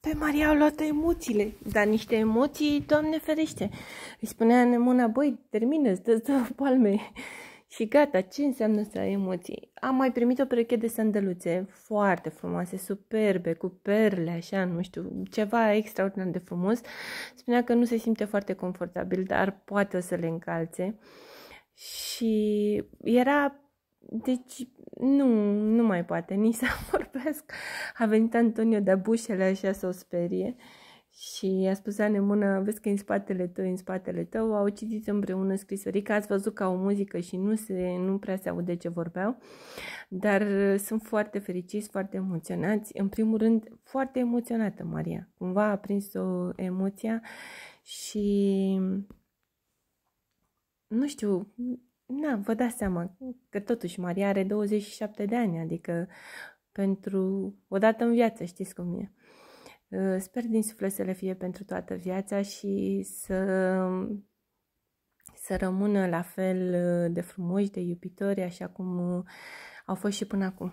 Pe Maria au luat emoțiile, dar niște emoții, Doamne ferește. Îi spunea nemuna, băi, termină, stă să palme. Și gata, ce înseamnă să ai emoții? Am mai primit o pereche de sandăluțe foarte frumoase, superbe, cu perle, așa, nu știu, ceva extraordinar de frumos. Spunea că nu se simte foarte confortabil, dar poate o să le încalțe. Și era, deci, nu, nu mai poate nici să vorbesc. A venit Antonio de bușele așa să o sperie și a spus anemână, vezi că în spatele tău, în spatele tău, au citit împreună scrisorica, ați văzut ca o muzică și nu, se, nu prea se aude ce vorbeau, dar uh, sunt foarte fericiți, foarte emoționați, în primul rând foarte emoționată Maria, cumva a prins o emoția și nu știu, na, vă dați seama că totuși Maria are 27 de ani, adică pentru o dată în viață, știți cum e. Uh, sper din suflet să le fie pentru toată viața și să, să rămână la fel uh, de frumoși, de iubitori, așa cum uh, au fost și până acum.